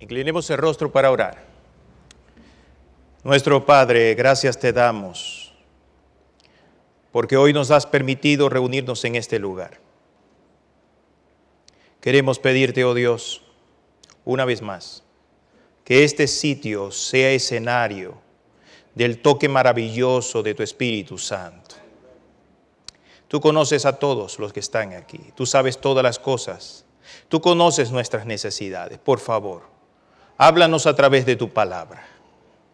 Inclinemos el rostro para orar. Nuestro Padre, gracias te damos, porque hoy nos has permitido reunirnos en este lugar. Queremos pedirte, oh Dios, una vez más, que este sitio sea escenario del toque maravilloso de tu Espíritu Santo. Tú conoces a todos los que están aquí, tú sabes todas las cosas, tú conoces nuestras necesidades, por favor. Háblanos a través de tu palabra.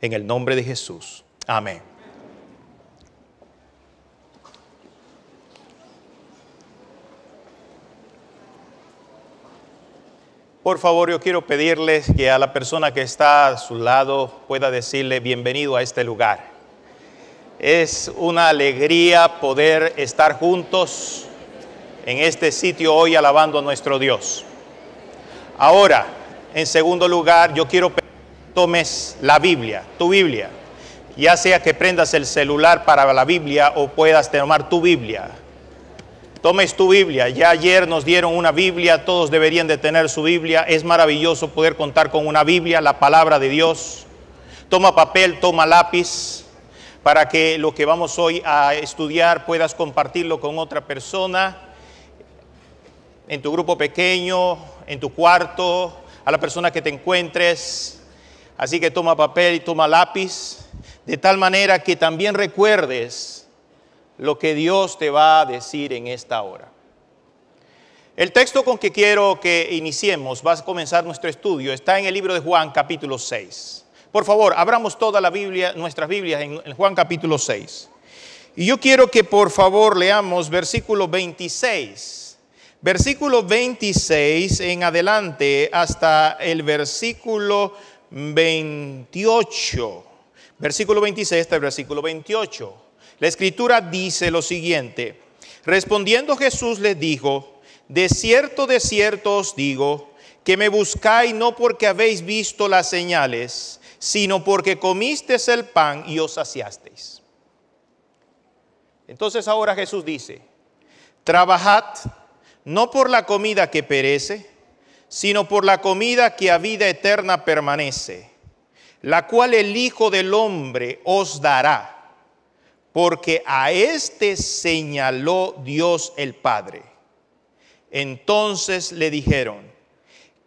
En el nombre de Jesús. Amén. Por favor, yo quiero pedirles que a la persona que está a su lado pueda decirle bienvenido a este lugar. Es una alegría poder estar juntos en este sitio hoy alabando a nuestro Dios. Ahora, en segundo lugar, yo quiero que tomes la Biblia, tu Biblia, ya sea que prendas el celular para la Biblia o puedas tomar tu Biblia. Tomes tu Biblia. Ya ayer nos dieron una Biblia, todos deberían de tener su Biblia. Es maravilloso poder contar con una Biblia, la palabra de Dios. Toma papel, toma lápiz, para que lo que vamos hoy a estudiar puedas compartirlo con otra persona, en tu grupo pequeño, en tu cuarto, a la persona que te encuentres. Así que toma papel y toma lápiz, de tal manera que también recuerdes lo que Dios te va a decir en esta hora. El texto con que quiero que iniciemos, vas a comenzar nuestro estudio, está en el libro de Juan capítulo 6. Por favor, abramos toda la Biblia, nuestras Biblias en, en Juan capítulo 6. Y yo quiero que por favor leamos versículo 26 versículo 26 en adelante hasta el versículo 28. Versículo 26 hasta el versículo 28. La escritura dice lo siguiente. Respondiendo Jesús les dijo, de cierto, de cierto os digo, que me buscáis no porque habéis visto las señales, sino porque comisteis el pan y os saciasteis. Entonces ahora Jesús dice, trabajad no por la comida que perece, sino por la comida que a vida eterna permanece, la cual el Hijo del Hombre os dará, porque a éste señaló Dios el Padre. Entonces le dijeron,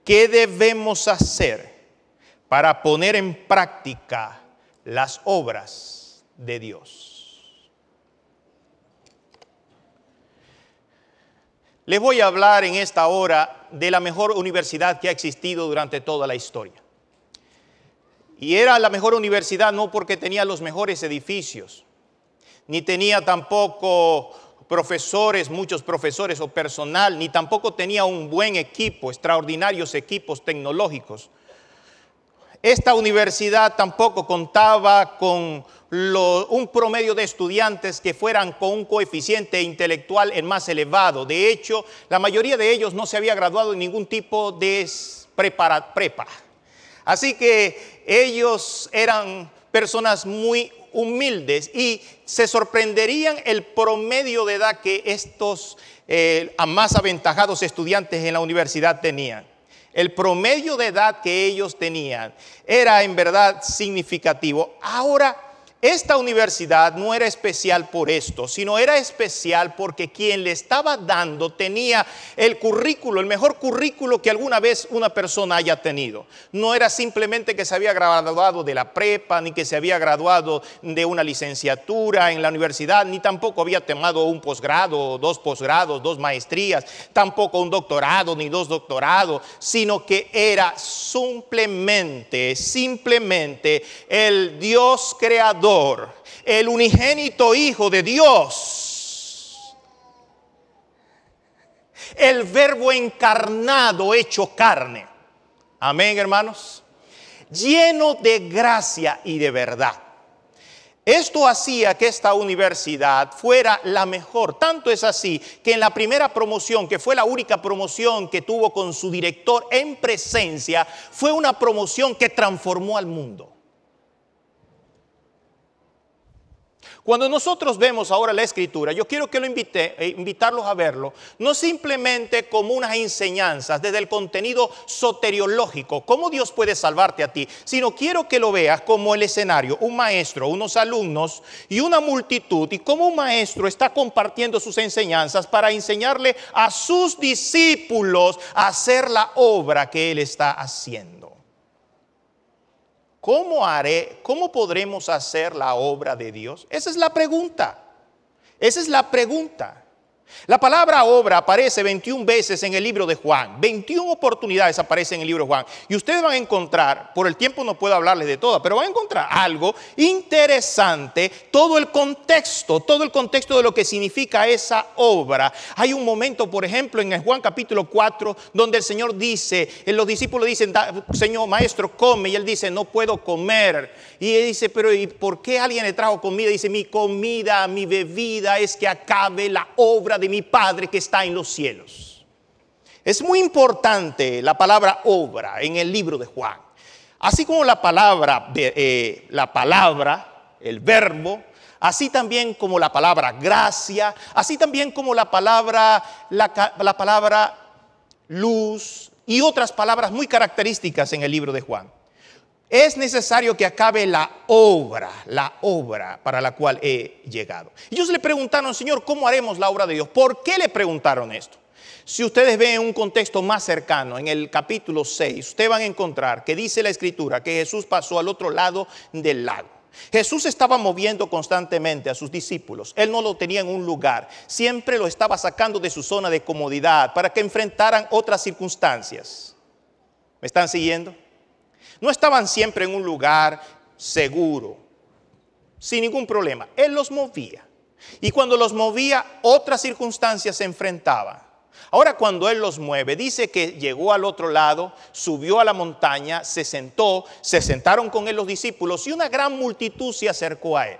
¿qué debemos hacer para poner en práctica las obras de Dios? Les voy a hablar en esta hora de la mejor universidad que ha existido durante toda la historia. Y era la mejor universidad no porque tenía los mejores edificios, ni tenía tampoco profesores, muchos profesores o personal, ni tampoco tenía un buen equipo, extraordinarios equipos tecnológicos. Esta universidad tampoco contaba con un promedio de estudiantes que fueran con un coeficiente intelectual el más elevado. De hecho, la mayoría de ellos no se había graduado en ningún tipo de prepa. Así que ellos eran personas muy humildes y se sorprenderían el promedio de edad que estos eh, más aventajados estudiantes en la universidad tenían. El promedio de edad que ellos tenían era en verdad significativo. Ahora esta universidad no era especial por esto, sino era especial porque quien le estaba dando tenía el currículo, el mejor currículo que alguna vez una persona haya tenido. No era simplemente que se había graduado de la prepa, ni que se había graduado de una licenciatura en la universidad, ni tampoco había tomado un posgrado, dos posgrados, dos maestrías, tampoco un doctorado, ni dos doctorados, sino que era simplemente, simplemente el Dios creador el unigénito Hijo de Dios, el verbo encarnado hecho carne. Amén, hermanos. Lleno de gracia y de verdad. Esto hacía que esta universidad fuera la mejor. Tanto es así que en la primera promoción, que fue la única promoción que tuvo con su director en presencia, fue una promoción que transformó al mundo. Cuando nosotros vemos ahora la escritura, yo quiero que lo invite, eh, invitarlos a verlo, no simplemente como unas enseñanzas desde el contenido soteriológico, cómo Dios puede salvarte a ti, sino quiero que lo veas como el escenario, un maestro, unos alumnos y una multitud, y cómo un maestro está compartiendo sus enseñanzas para enseñarle a sus discípulos a hacer la obra que él está haciendo. ¿cómo haré, cómo podremos hacer la obra de Dios? Esa es la pregunta. Esa es la pregunta. La palabra obra aparece 21 veces en el libro de Juan. 21 oportunidades aparecen en el libro de Juan. Y ustedes van a encontrar, por el tiempo no puedo hablarles de todas, pero van a encontrar algo interesante, todo el contexto, todo el contexto de lo que significa esa obra. Hay un momento, por ejemplo, en el Juan capítulo 4, donde el Señor dice, eh, los discípulos dicen, Señor maestro, come. Y él dice, no puedo comer. Y él dice, pero ¿y por qué alguien le trajo comida? Dice, mi comida, mi bebida es que acabe la obra de mi Padre que está en los cielos. Es muy importante la palabra obra en el libro de Juan. Así como la palabra, eh, la palabra, el verbo, así también como la palabra gracia, así también como la palabra, la palabra luz y otras palabras muy características en el libro de Juan es necesario que acabe la obra, la obra para la cual he llegado. Ellos le preguntaron, Señor, ¿cómo haremos la obra de Dios? ¿Por qué le preguntaron esto? Si ustedes ven un contexto más cercano, en el capítulo 6, ustedes van a encontrar que dice la escritura que Jesús pasó al otro lado del lago. Jesús estaba moviendo constantemente a sus discípulos. Él no lo tenía en un lugar. Siempre lo estaba sacando de su zona de comodidad para que enfrentaran otras circunstancias. ¿Me están siguiendo? No estaban siempre en un lugar seguro, sin ningún problema. Él los movía. Y cuando los movía, otras circunstancias se enfrentaban. Ahora cuando Él los mueve, dice que llegó al otro lado, subió a la montaña, se sentó, se sentaron con Él los discípulos y una gran multitud se acercó a Él.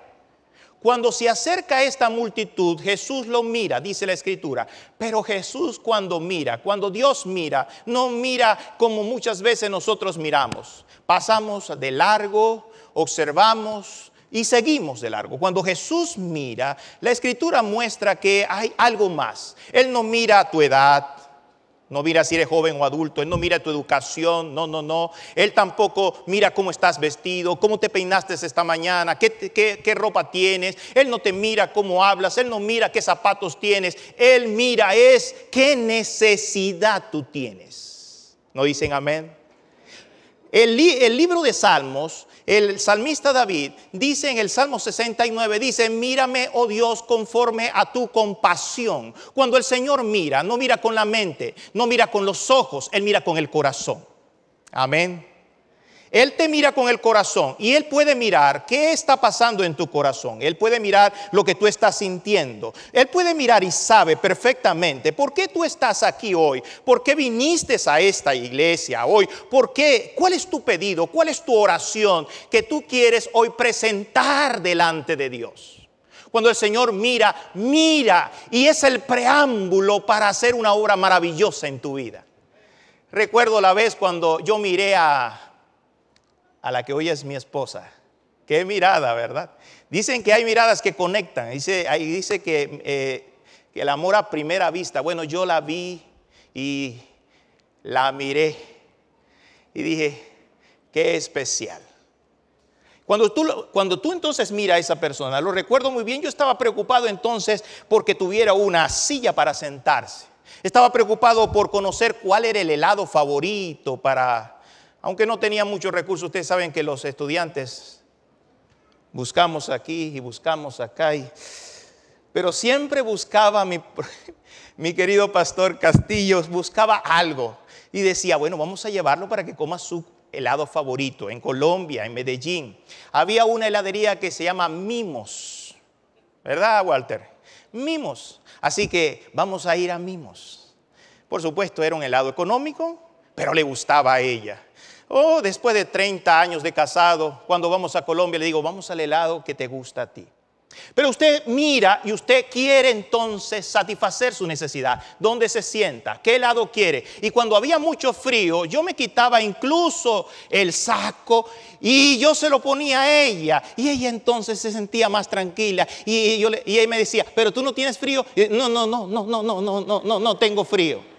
Cuando se acerca esta multitud, Jesús lo mira, dice la escritura. Pero Jesús cuando mira, cuando Dios mira, no mira como muchas veces nosotros miramos. Pasamos de largo, observamos y seguimos de largo. Cuando Jesús mira, la escritura muestra que hay algo más. Él no mira a tu edad, no mira si eres joven o adulto, Él no mira tu educación, no, no, no. Él tampoco mira cómo estás vestido, cómo te peinaste esta mañana, qué, ropa tienes. Él no te mira cómo hablas, Él no mira qué zapatos tienes. Él mira es qué necesidad tú tienes. ¿No dicen amén? El, el libro de Salmos el salmista David dice en el Salmo 69, dice, mírame, oh Dios, conforme a tu compasión. Cuando el Señor mira, no mira con la mente, no mira con los ojos, Él mira con el corazón. Amén. Él te mira con el corazón y Él puede mirar qué está pasando en tu corazón. Él puede mirar lo que tú estás sintiendo. Él puede mirar y sabe perfectamente por qué tú estás aquí hoy, por qué viniste a esta iglesia hoy, por qué, cuál es tu pedido, cuál es tu oración que tú quieres hoy presentar delante de Dios. Cuando el Señor mira, mira y es el preámbulo para hacer una obra maravillosa en tu vida. Recuerdo la vez cuando yo miré a a la que hoy es mi esposa. Qué mirada, ¿verdad? Dicen que hay miradas que conectan. Dice, ahí dice que, eh, el amor a primera vista. Bueno, yo la vi y la miré y dije, qué especial. Cuando tú, cuando tú entonces mira a esa persona, lo recuerdo muy bien, yo estaba preocupado entonces porque tuviera una silla para sentarse. Estaba preocupado por conocer cuál era el helado favorito para aunque no tenía muchos recursos, ustedes saben que los estudiantes buscamos aquí y buscamos acá, pero siempre buscaba mi, mi querido pastor Castillos, buscaba algo y decía, bueno, vamos a llevarlo para que coma su helado favorito en Colombia, en Medellín. Había una heladería que se llama Mimos, ¿verdad, Walter? Mimos. Así que vamos a ir a Mimos. Por supuesto, era un helado económico, pero le gustaba a ella. Oh, después de 30 años de casado, cuando vamos a Colombia, le digo, vamos al helado que te gusta a ti. Pero usted mira y usted quiere entonces satisfacer su necesidad. ¿Dónde se sienta? ¿Qué helado quiere? Y cuando había mucho frío, yo me quitaba incluso el saco y yo se lo ponía a ella. Y ella entonces se sentía más tranquila. Y, yo ella me decía, pero tú no tienes frío. no, no, no, no, no, no, no, no, no, no tengo frío.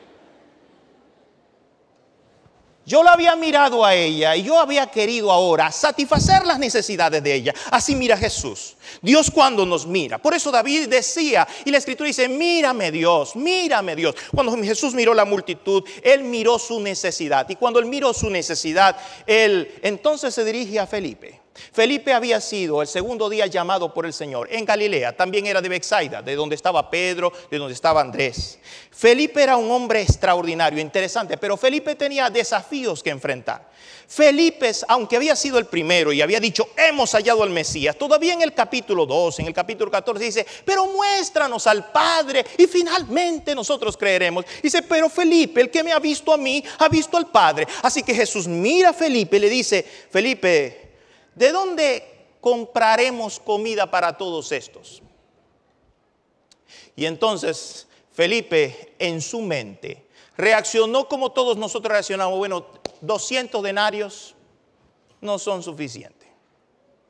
Yo la había mirado a ella y yo había querido ahora satisfacer las necesidades de ella. Así mira Jesús. Dios cuando nos mira. Por eso David decía, y la escritura dice, mírame Dios, mírame Dios. Cuando Jesús miró la multitud, él miró su necesidad. Y cuando él miró su necesidad, él entonces se dirige a Felipe. Felipe había sido el segundo día llamado por el Señor en Galilea, también era de Bexaida, de donde estaba Pedro, de donde estaba Andrés. Felipe era un hombre extraordinario, interesante, pero Felipe tenía desafíos que enfrentar. Felipe, aunque había sido el primero y había dicho, hemos hallado al Mesías, todavía en el capítulo 2, en el capítulo 14 dice, pero muéstranos al Padre y finalmente nosotros creeremos. Dice, pero Felipe, el que me ha visto a mí, ha visto al Padre. Así que Jesús mira a Felipe y le dice, Felipe, ¿De dónde compraremos comida para todos estos? Y entonces Felipe en su mente reaccionó como todos nosotros reaccionamos, bueno, 200 denarios no son suficientes,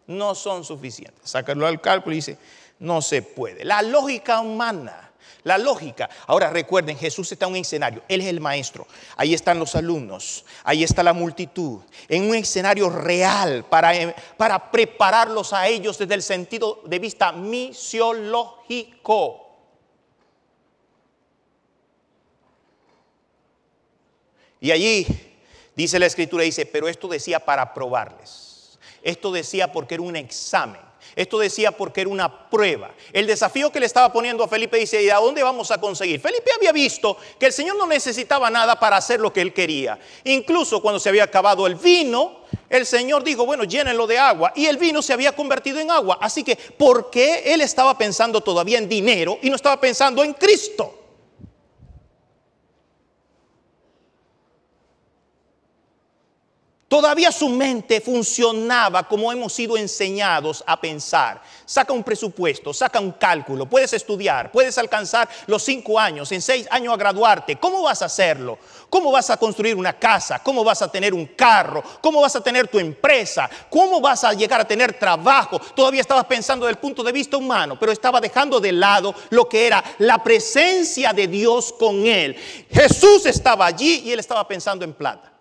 no son suficientes. Sacarlo al cálculo y dice, no se puede. La lógica humana la lógica. Ahora recuerden, Jesús está en un escenario, Él es el maestro, ahí están los alumnos, ahí está la multitud, en un escenario real para, eh, para prepararlos a ellos desde el sentido de vista misiológico. Y allí dice la escritura, dice, pero esto decía para probarles, esto decía porque era un examen. Esto decía porque era una prueba. El desafío que le estaba poniendo a Felipe dice, ¿y a dónde vamos a conseguir? Felipe había visto que el Señor no necesitaba nada para hacer lo que él quería. Incluso cuando se había acabado el vino, el Señor dijo, bueno, llénenlo de agua. Y el vino se había convertido en agua. Así que, ¿por qué él estaba pensando todavía en dinero y no estaba pensando en Cristo? Todavía su mente funcionaba como hemos sido enseñados a pensar. Saca un presupuesto, saca un cálculo, puedes estudiar, puedes alcanzar los cinco años, en seis años a graduarte. ¿Cómo vas a hacerlo? ¿Cómo vas a construir una casa? ¿Cómo vas a tener un carro? ¿Cómo vas a tener tu empresa? ¿Cómo vas a llegar a tener trabajo? Todavía estabas pensando desde el punto de vista humano, pero estaba dejando de lado lo que era la presencia de Dios con él. Jesús estaba allí y él estaba pensando en plata.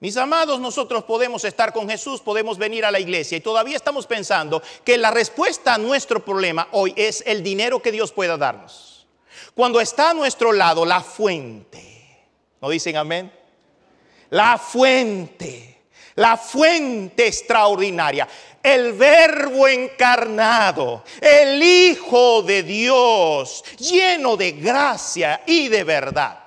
Mis amados, nosotros podemos estar con Jesús, podemos venir a la iglesia y todavía estamos pensando que la respuesta a nuestro problema hoy es el dinero que Dios pueda darnos. Cuando está a nuestro lado la fuente, ¿no dicen amén? La fuente, la fuente extraordinaria, el verbo encarnado, el Hijo de Dios, lleno de gracia y de verdad.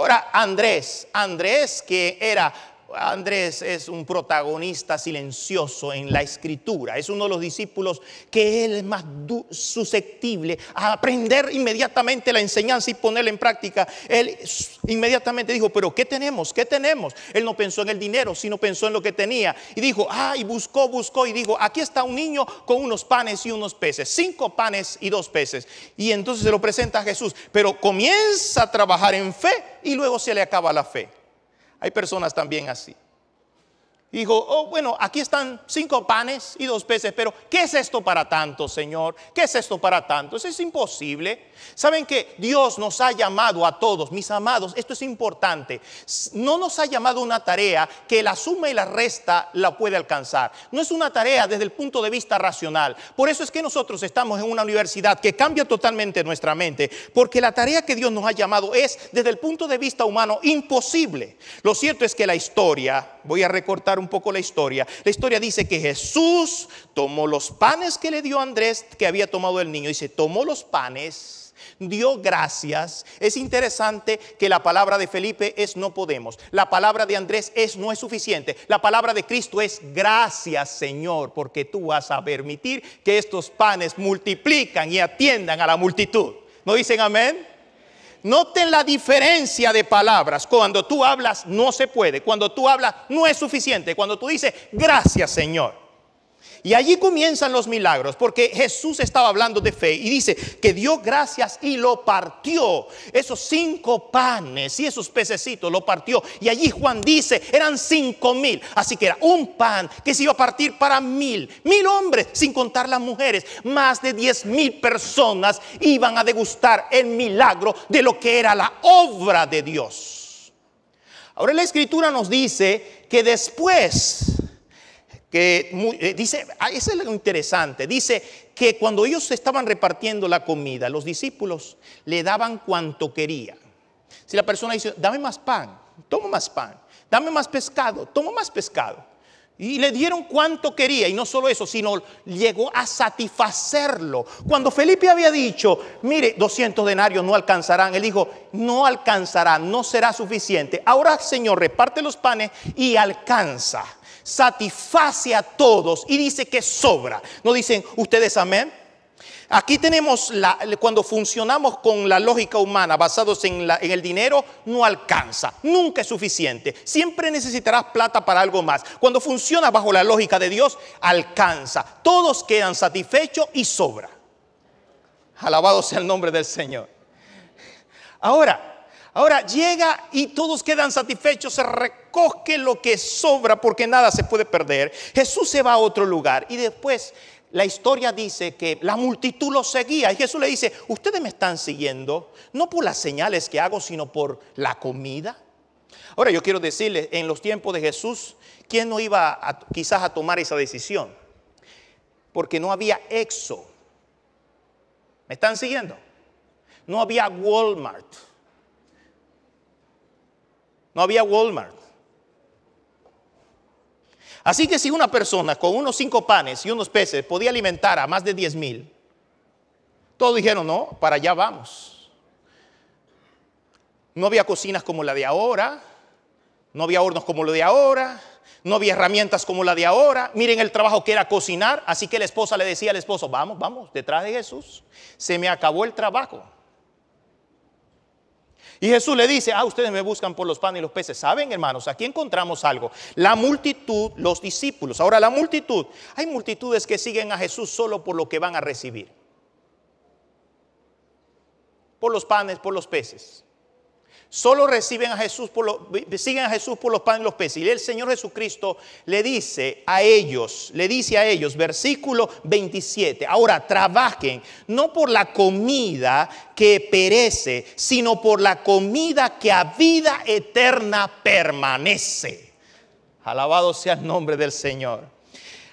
Ahora Andrés, Andrés que era Andrés es un protagonista silencioso en la escritura. Es uno de los discípulos que él es más susceptible a aprender inmediatamente la enseñanza y ponerla en práctica. Él inmediatamente dijo, pero ¿qué tenemos? ¿Qué tenemos? Él no pensó en el dinero, sino pensó en lo que tenía. Y dijo, ah, y buscó, buscó y dijo, aquí está un niño con unos panes y unos peces, cinco panes y dos peces. Y entonces se lo presenta a Jesús, pero comienza a trabajar en fe y luego se le acaba la fe. Hay personas también así. Dijo, oh, bueno, aquí están cinco panes y dos peces, pero ¿qué es esto para tanto, Señor? ¿Qué es esto para tanto? Eso es imposible. ¿Saben que Dios nos ha llamado a todos, mis amados? Esto es importante. No nos ha llamado una tarea que la suma y la resta la puede alcanzar. No es una tarea desde el punto de vista racional. Por eso es que nosotros estamos en una universidad que cambia totalmente nuestra mente, porque la tarea que Dios nos ha llamado es, desde el punto de vista humano, imposible. Lo cierto es que la historia, voy a recortar un poco la historia. La historia dice que Jesús tomó los panes que le dio Andrés, que había tomado el niño. Dice, tomó los panes dio gracias. Es interesante que la palabra de Felipe es no podemos. La palabra de Andrés es no es suficiente. La palabra de Cristo es gracias, Señor, porque tú vas a permitir que estos panes multiplican y atiendan a la multitud. ¿No dicen amén? Noten la diferencia de palabras. Cuando tú hablas, no se puede. Cuando tú hablas, no es suficiente. Cuando tú dices, gracias Señor. Y allí comienzan los milagros, porque Jesús estaba hablando de fe y dice que dio gracias y lo partió. Esos cinco panes y esos pececitos lo partió. Y allí Juan dice, eran cinco mil. Así que era un pan que se iba a partir para mil. Mil hombres, sin contar las mujeres. Más de diez mil personas iban a degustar el milagro de lo que era la obra de Dios. Ahora la escritura nos dice que después que muy, eh, dice, ah, eso es lo interesante, dice que cuando ellos estaban repartiendo la comida, los discípulos le daban cuanto quería Si la persona dice, dame más pan, tomo más pan, dame más pescado, tomo más pescado. Y le dieron cuanto quería, y no solo eso, sino llegó a satisfacerlo. Cuando Felipe había dicho, mire, 200 denarios no alcanzarán, él dijo, no alcanzarán, no será suficiente. Ahora, Señor, reparte los panes y alcanza satisface a todos y dice que sobra. ¿No dicen ustedes amén? Aquí tenemos, la, cuando funcionamos con la lógica humana basados en, la, en, el dinero, no alcanza, nunca es suficiente, siempre necesitarás plata para algo más. Cuando funciona bajo la lógica de Dios, alcanza, todos quedan satisfechos y sobra. Alabado sea el nombre del Señor. Ahora, ahora llega y todos quedan satisfechos, se coge lo que sobra porque nada se puede perder. Jesús se va a otro lugar y después la historia dice que la multitud lo seguía y Jesús le dice, ustedes me están siguiendo no por las señales que hago, sino por la comida. Ahora yo quiero decirles, en los tiempos de Jesús, ¿quién no iba quizás a tomar esa decisión? Porque no había EXO. ¿Me están siguiendo? No había Walmart. No había Walmart. Así que si una persona con unos cinco panes y unos peces podía alimentar a más de diez mil, todos dijeron, no, para allá vamos. No había cocinas como la de ahora, no había hornos como lo de ahora, no había herramientas como la de ahora. Miren el trabajo que era cocinar. Así que la esposa le decía al esposo, vamos, vamos, detrás de Jesús. Se me acabó el trabajo. Y Jesús le dice, ah, ustedes me buscan por los panes y los peces. ¿Saben, hermanos? Aquí encontramos algo. La multitud, los discípulos. Ahora, la multitud. Hay multitudes que siguen a Jesús solo por lo que van a recibir. Por los panes, por los peces solo reciben a Jesús por siguen a Jesús por los panes y los peces. Y el Señor Jesucristo le dice a ellos, le dice a ellos, versículo 27, ahora trabajen no por la comida que perece, sino por la comida que a vida eterna permanece. Alabado sea el nombre del Señor.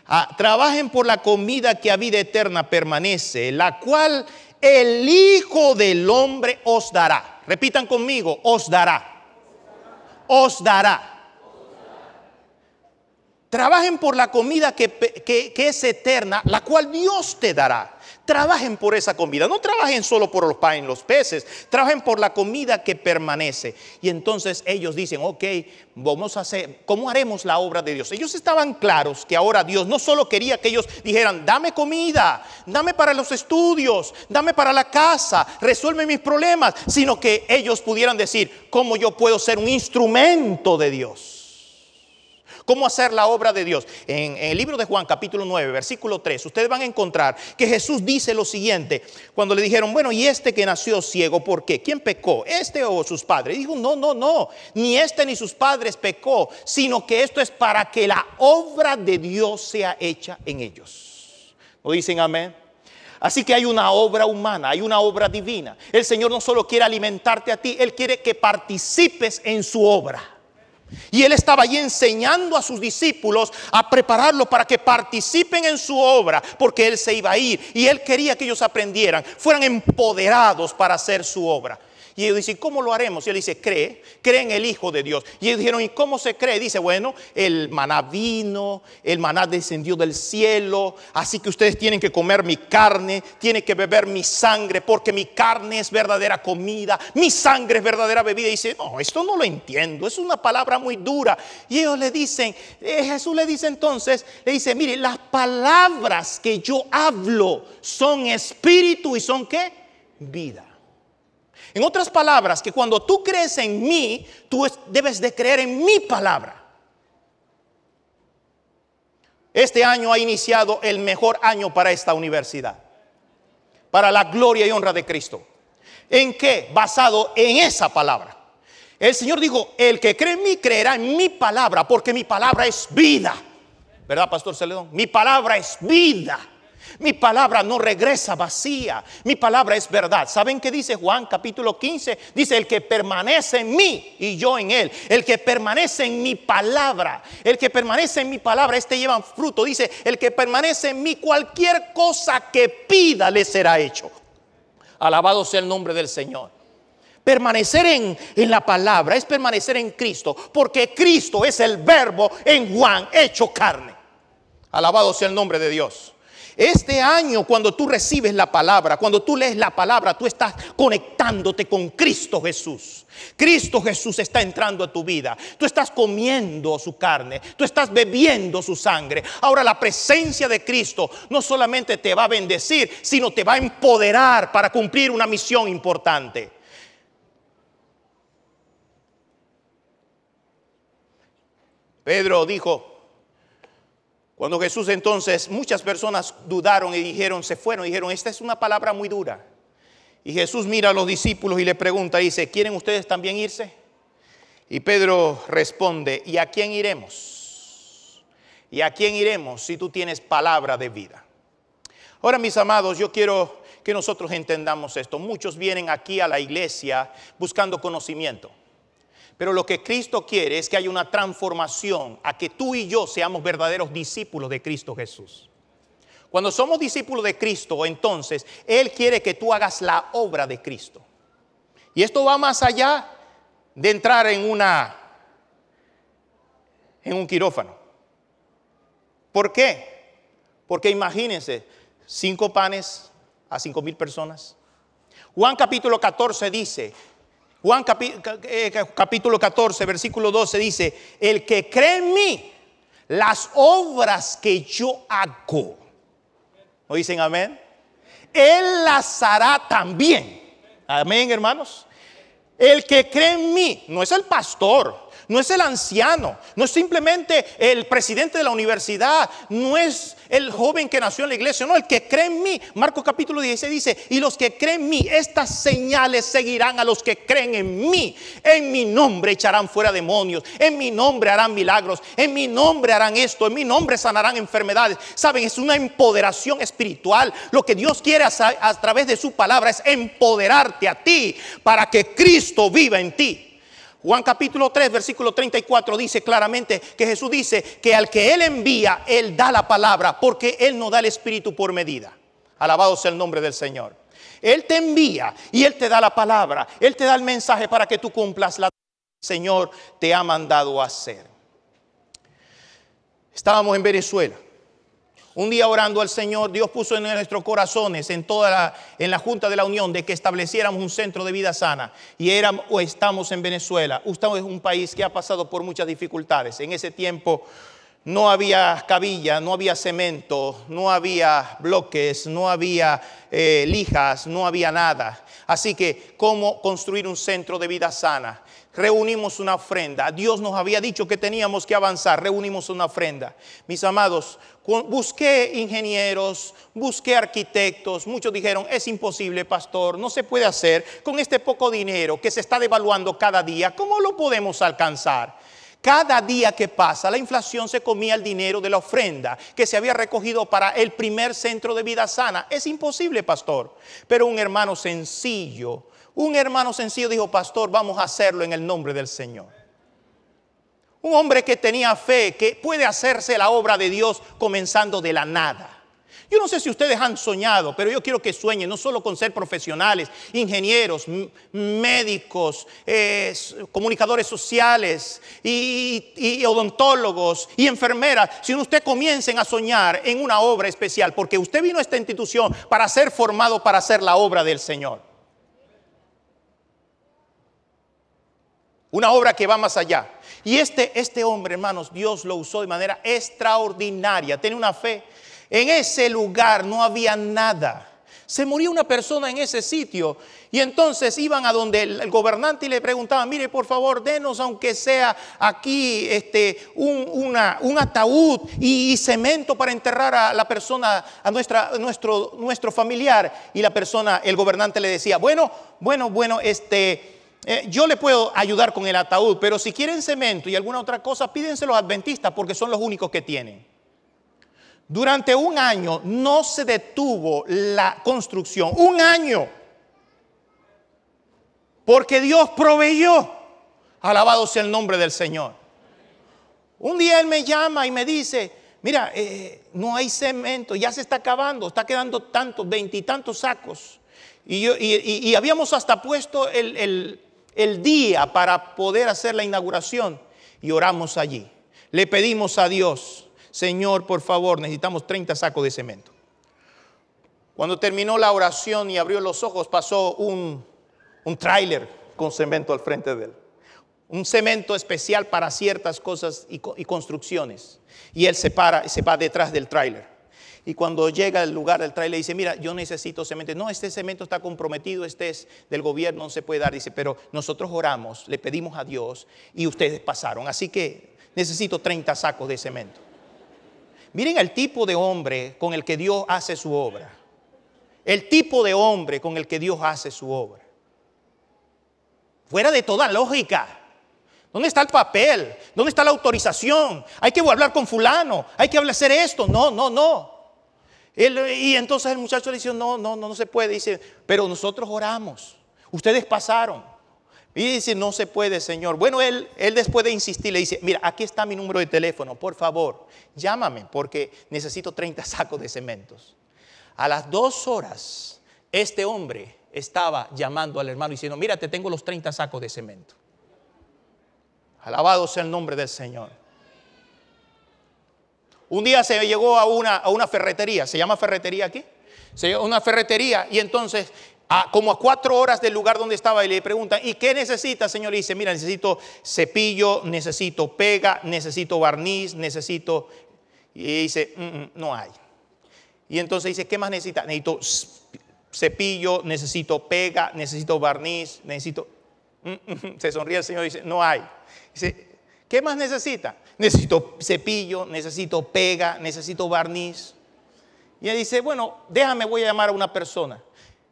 Ah, trabajen por la comida que a vida eterna permanece, la cual el Hijo del Hombre os dará. Repitan conmigo, os dará. Os dará. Trabajen por la comida que, es eterna, la cual Dios te dará. Trabajen por esa comida. No trabajen solo por los panes, los peces. Trabajen por la comida que permanece. Y entonces ellos dicen, ok, vamos a hacer, ¿cómo haremos la obra de Dios? Ellos estaban claros que ahora Dios no solo quería que ellos dijeran, dame comida, dame para los estudios, dame para la casa, resuelve mis problemas, sino que ellos pudieran decir, ¿cómo yo puedo ser un instrumento de Dios? cómo hacer la obra de Dios. En, el libro de Juan capítulo 9, versículo 3, ustedes van a encontrar que Jesús dice lo siguiente, cuando le dijeron, bueno, ¿y este que nació ciego, por qué? ¿Quién pecó? ¿Este o sus padres? dijo, no, no, no, ni este ni sus padres pecó, sino que esto es para que la obra de Dios sea hecha en ellos. ¿No dicen amén? Así que hay una obra humana, hay una obra divina. El Señor no solo quiere alimentarte a ti, Él quiere que participes en su obra. Y él estaba allí enseñando a sus discípulos a prepararlo para que participen en su obra, porque él se iba a ir y él quería que ellos aprendieran, fueran empoderados para hacer su obra. Y ellos dicen, ¿cómo lo haremos? Y él dice, cree, cree en el Hijo de Dios. Y ellos dijeron, ¿y cómo se cree? Dice, bueno, el maná vino, el maná descendió del cielo, así que ustedes tienen que comer mi carne, tienen que beber mi sangre, porque mi carne es verdadera comida, mi sangre es verdadera bebida. Y dice, no, esto no lo entiendo, es una palabra muy dura. Y ellos le dicen, eh, Jesús le dice entonces, le dice, mire, las palabras que yo hablo son espíritu y son qué? Vida. En otras palabras, que cuando tú crees en mí, tú debes de creer en mi palabra. Este año ha iniciado el mejor año para esta universidad, para la gloria y honra de Cristo. ¿En qué? Basado en esa palabra. El Señor dijo, el que cree en mí creerá en mi palabra, porque mi palabra es vida. ¿Verdad, Pastor Celedón? Mi palabra es vida. Mi palabra no regresa vacía. Mi palabra es verdad. ¿Saben qué dice Juan capítulo 15? Dice, el que permanece en mí y yo en él. El que permanece en mi palabra. El que permanece en mi palabra, este lleva fruto. Dice, el que permanece en mí, cualquier cosa que pida le será hecho. Alabado sea el nombre del Señor. Permanecer en, en, la palabra es permanecer en Cristo, porque Cristo es el verbo en Juan hecho carne. Alabado sea el nombre de Dios. Este año, cuando tú recibes la palabra, cuando tú lees la palabra, tú estás conectándote con Cristo Jesús. Cristo Jesús está entrando a tu vida. Tú estás comiendo su carne, tú estás bebiendo su sangre. Ahora la presencia de Cristo no solamente te va a bendecir, sino te va a empoderar para cumplir una misión importante. Pedro dijo, cuando Jesús entonces, muchas personas dudaron y dijeron, se fueron, dijeron, esta es una palabra muy dura. Y Jesús mira a los discípulos y le pregunta, dice, ¿quieren ustedes también irse? Y Pedro responde, ¿y a quién iremos? ¿Y a quién iremos si tú tienes palabra de vida? Ahora, mis amados, yo quiero que nosotros entendamos esto. Muchos vienen aquí a la iglesia buscando conocimiento. Pero lo que Cristo quiere es que haya una transformación a que tú y yo seamos verdaderos discípulos de Cristo Jesús. Cuando somos discípulos de Cristo, entonces Él quiere que tú hagas la obra de Cristo. Y esto va más allá de entrar en una en un quirófano. ¿Por qué? Porque imagínense, cinco panes a cinco mil personas. Juan capítulo 14 dice Juan eh, capítulo 14, versículo 12 dice, el que cree en mí, las obras que yo hago, ¿no dicen amén? Él las hará también. Amén, hermanos. El que cree en mí, no es el pastor, no es el anciano, no es simplemente el presidente de la universidad, no es el joven que nació en la iglesia, no, el que cree en mí. Marcos capítulo 16 dice, y los que creen en mí, estas señales seguirán a los que creen en mí. En mi nombre echarán fuera demonios, en mi nombre harán milagros, en mi nombre harán esto, en mi nombre sanarán enfermedades. Saben, es una empoderación espiritual. Lo que Dios quiere a través de su palabra es empoderarte a ti para que Cristo viva en ti. Juan capítulo 3, versículo 34 dice claramente que Jesús dice que al que Él envía, Él da la palabra, porque Él no da el Espíritu por medida. Alabado sea el nombre del Señor. Él te envía y Él te da la palabra, Él te da el mensaje para que tú cumplas la que el Señor te ha mandado hacer. Estábamos en Venezuela un día orando al Señor, Dios puso en nuestros corazones, en toda la, en la Junta de la Unión, de que estableciéramos un centro de vida sana. Y éramos, o estamos en Venezuela. Usted es un país que ha pasado por muchas dificultades. En ese tiempo no había cabilla, no había cemento, no había bloques, no había eh, lijas, no había nada. Así que, ¿cómo construir un centro de vida sana? Reunimos una ofrenda. Dios nos había dicho que teníamos que avanzar. Reunimos una ofrenda. Mis amados, Busqué ingenieros, busqué arquitectos, muchos dijeron, es imposible, pastor, no se puede hacer con este poco dinero que se está devaluando cada día, ¿cómo lo podemos alcanzar? Cada día que pasa, la inflación se comía el dinero de la ofrenda que se había recogido para el primer centro de vida sana. Es imposible, pastor. Pero un hermano sencillo, un hermano sencillo dijo, pastor, vamos a hacerlo en el nombre del Señor. Un hombre que tenía fe, que puede hacerse la obra de Dios comenzando de la nada. Yo no sé si ustedes han soñado, pero yo quiero que sueñen, no solo con ser profesionales, ingenieros, médicos, eh, comunicadores sociales y, odontólogos y enfermeras, sino usted comiencen a soñar en una obra especial, porque usted vino a esta institución para ser formado para hacer la obra del Señor. Una obra que va más allá. Y este, este hombre, hermanos, Dios lo usó de manera extraordinaria. Tiene una fe. En ese lugar no había nada. Se murió una persona en ese sitio. Y entonces iban a donde el gobernante y le preguntaban, mire, por favor, denos aunque sea aquí este, un, una, un ataúd y, cemento para enterrar a la persona, a nuestra, nuestro, nuestro familiar. Y la persona, el gobernante le decía, bueno, bueno, bueno, este eh, yo le puedo ayudar con el ataúd, pero si quieren cemento y alguna otra cosa, pídense los adventistas porque son los únicos que tienen. Durante un año no se detuvo la construcción. Un año. Porque Dios proveyó. Alabado sea el nombre del Señor. Un día Él me llama y me dice, mira, eh, no hay cemento, ya se está acabando, está quedando tantos, veintitantos sacos. Y, habíamos hasta puesto el, el día para poder hacer la inauguración y oramos allí. Le pedimos a Dios, Señor, por favor, necesitamos 30 sacos de cemento. Cuando terminó la oración y abrió los ojos, pasó un, un tráiler con cemento al frente de él. Un cemento especial para ciertas cosas y, y construcciones. Y él se para y se va detrás del tráiler. Y cuando llega al lugar, del trailer, le dice, mira, yo necesito cemento. No, este cemento está comprometido, este es del gobierno, no se puede dar. Dice, pero nosotros oramos, le pedimos a Dios y ustedes pasaron. Así que necesito 30 sacos de cemento. Miren el tipo de hombre con el que Dios hace su obra. El tipo de hombre con el que Dios hace su obra. Fuera de toda lógica. ¿Dónde está el papel? ¿Dónde está la autorización? Hay que hablar con fulano. Hay que hacer esto. No, no, no y entonces el muchacho le dice, no, no, no, no se puede. Dice, pero nosotros oramos. Ustedes pasaron. Y dice, no se puede, Señor. Bueno, él, él después de insistir le dice, mira, aquí está mi número de teléfono, por favor, llámame porque necesito 30 sacos de cementos. A las dos horas, este hombre estaba llamando al hermano diciendo, mira, te tengo los 30 sacos de cemento. Alabado sea el nombre del Señor. Un día se llegó a una, a una ferretería, ¿se llama ferretería aquí? Se llegó a una ferretería y entonces, como a cuatro horas del lugar donde estaba, y le preguntan, ¿y qué necesita, señor? Y dice, mira, necesito cepillo, necesito pega, necesito barniz, necesito... Y dice, mm, mm, no hay. Y entonces dice, ¿qué más necesita? Necesito cepillo, necesito pega, necesito barniz, necesito... Mm, se sonríe el señor y dice, no hay. Dice, ¿Qué más necesita? Necesito cepillo, necesito pega, necesito barniz. Y él dice, bueno, déjame, voy a llamar a una persona.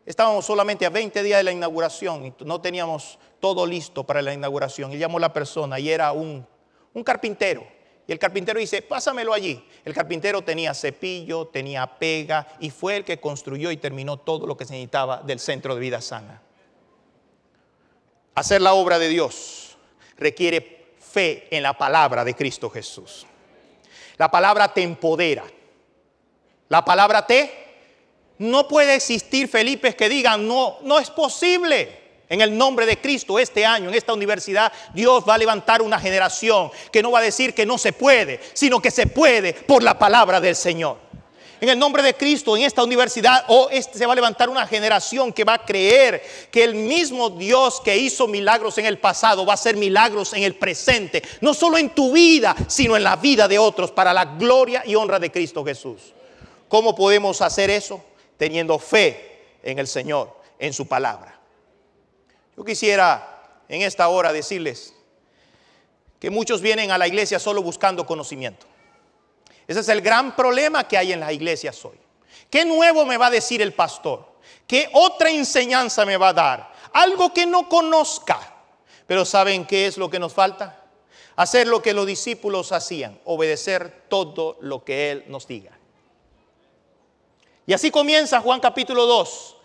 Estábamos solamente a 20 días de la inauguración y no teníamos todo listo para la inauguración. Y llamó a la persona y era un, un carpintero. Y el carpintero dice, pásamelo allí. El carpintero tenía cepillo, tenía pega y fue el que construyó y terminó todo lo que se necesitaba del centro de vida sana. Hacer la obra de Dios requiere fe en la palabra de Cristo Jesús. La palabra te empodera. La palabra te... No puede existir, Felipe, que digan, no, no es posible. En el nombre de Cristo, este año, en esta universidad, Dios va a levantar una generación que no va a decir que no se puede, sino que se puede por la palabra del Señor en el nombre de Cristo en esta universidad o este, se va a levantar una generación que va a creer que el mismo Dios que hizo milagros en el pasado va a hacer milagros en el presente, no solo en tu vida, sino en la vida de otros para la gloria y honra de Cristo Jesús. ¿Cómo podemos hacer eso? Teniendo fe en el Señor, en su palabra. Yo quisiera en esta hora decirles que muchos vienen a la iglesia solo buscando conocimiento. Ese es el gran problema que hay en las iglesias hoy. ¿Qué nuevo me va a decir el pastor? ¿Qué otra enseñanza me va a dar? Algo que no conozca. Pero ¿saben qué es lo que nos falta? Hacer lo que los discípulos hacían, obedecer todo lo que Él nos diga. Y así comienza Juan capítulo 2.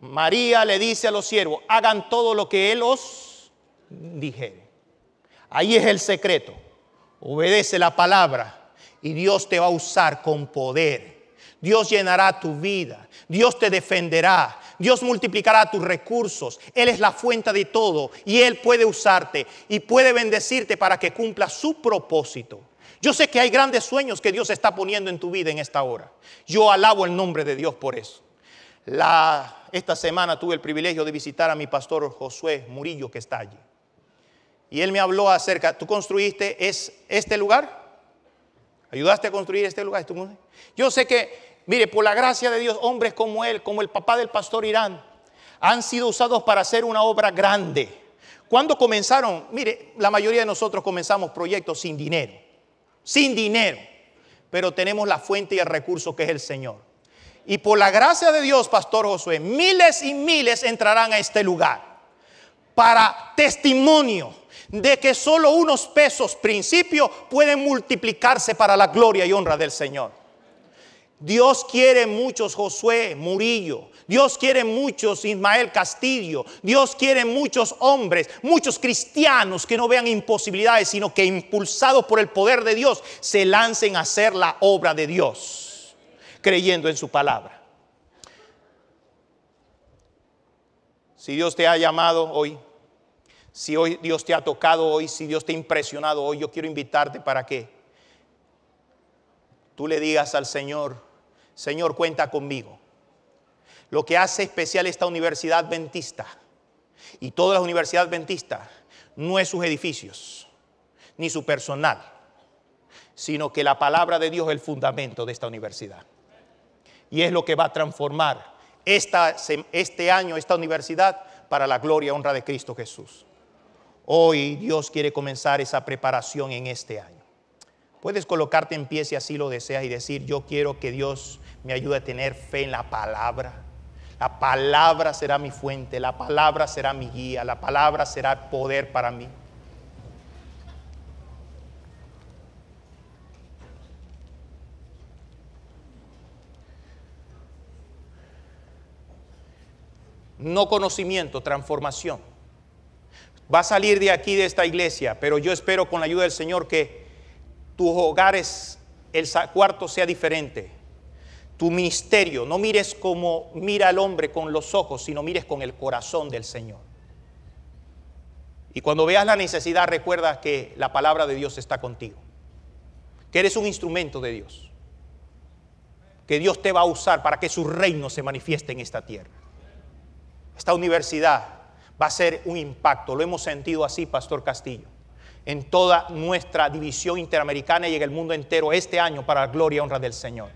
María le dice a los siervos, hagan todo lo que Él os dijere. Ahí es el secreto. Obedece la palabra y Dios te va a usar con poder. Dios llenará tu vida, Dios te defenderá, Dios multiplicará tus recursos. Él es la fuente de todo y Él puede usarte y puede bendecirte para que cumpla su propósito. Yo sé que hay grandes sueños que Dios está poniendo en tu vida en esta hora. Yo alabo el nombre de Dios por eso. La, esta semana tuve el privilegio de visitar a mi pastor Josué Murillo que está allí. Y él me habló acerca, ¿tú construiste es, este lugar? Ayudaste a construir este lugar. Este Yo sé que, mire, por la gracia de Dios, hombres como él, como el papá del pastor Irán, han sido usados para hacer una obra grande. Cuando comenzaron? Mire, la mayoría de nosotros comenzamos proyectos sin dinero. Sin dinero. Pero tenemos la fuente y el recurso que es el Señor. Y por la gracia de Dios, Pastor Josué, miles y miles entrarán a este lugar para testimonio de que solo unos pesos, principio, pueden multiplicarse para la gloria y honra del Señor. Dios quiere muchos Josué Murillo. Dios quiere muchos Ismael Castillo. Dios quiere muchos hombres, muchos cristianos que no vean imposibilidades, sino que impulsados por el poder de Dios se lancen a hacer la obra de Dios, creyendo en su palabra. Si Dios te ha llamado hoy si hoy Dios te ha tocado hoy, si Dios te ha impresionado hoy, yo quiero invitarte para que tú le digas al Señor, Señor, cuenta conmigo. Lo que hace especial esta universidad adventista y todas las universidades adventistas no es sus edificios ni su personal, sino que la palabra de Dios es el fundamento de esta universidad. Y es lo que va a transformar este año, esta universidad, para la gloria y honra de Cristo Jesús. Hoy Dios quiere comenzar esa preparación en este año. Puedes colocarte en pie si así lo deseas y decir, yo quiero que Dios me ayude a tener fe en la palabra. La palabra será mi fuente, la palabra será mi guía, la palabra será poder para mí. No conocimiento, transformación va a salir de aquí, de esta iglesia, pero yo espero con la ayuda del Señor que tus hogares, el cuarto sea diferente. Tu ministerio, no mires como mira al hombre con los ojos, sino mires con el corazón del Señor. Y cuando veas la necesidad, recuerda que la palabra de Dios está contigo, que eres un instrumento de Dios, que Dios te va a usar para que su reino se manifieste en esta tierra. Esta universidad va a ser un impacto. Lo hemos sentido así, Pastor Castillo, en toda nuestra división interamericana y en el mundo entero este año para la gloria y honra del Señor.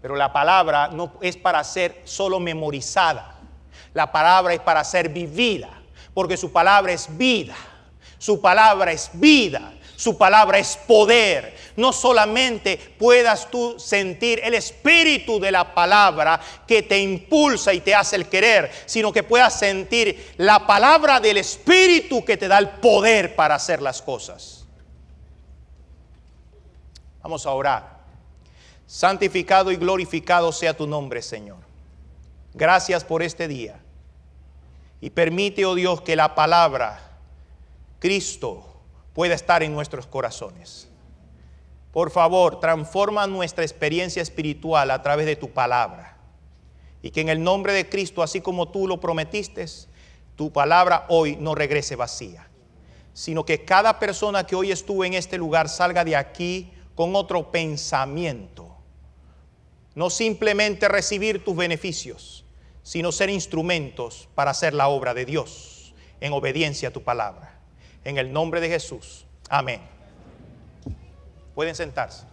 Pero la palabra no es para ser solo memorizada. La palabra es para ser vivida, porque su palabra es vida. Su palabra es vida. Su palabra es poder no solamente puedas tú sentir el espíritu de la palabra que te impulsa y te hace el querer, sino que puedas sentir la palabra del espíritu que te da el poder para hacer las cosas. Vamos a orar. Santificado y glorificado sea tu nombre, Señor. Gracias por este día. Y permite, oh Dios, que la palabra, Cristo, pueda estar en nuestros corazones. Por favor, transforma nuestra experiencia espiritual a través de tu palabra. Y que en el nombre de Cristo, así como tú lo prometiste, tu palabra hoy no regrese vacía, sino que cada persona que hoy estuvo en este lugar salga de aquí con otro pensamiento. No simplemente recibir tus beneficios, sino ser instrumentos para hacer la obra de Dios en obediencia a tu palabra. En el nombre de Jesús. Amén. Pueden sentarse.